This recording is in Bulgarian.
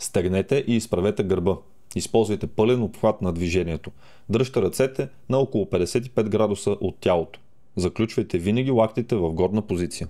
Стегнете и изправете гърба. Използвайте пълен обхват на движението. Дръжте ръцете на около 55 градуса от тялото. Заключвайте винаги лактите в горна позиция.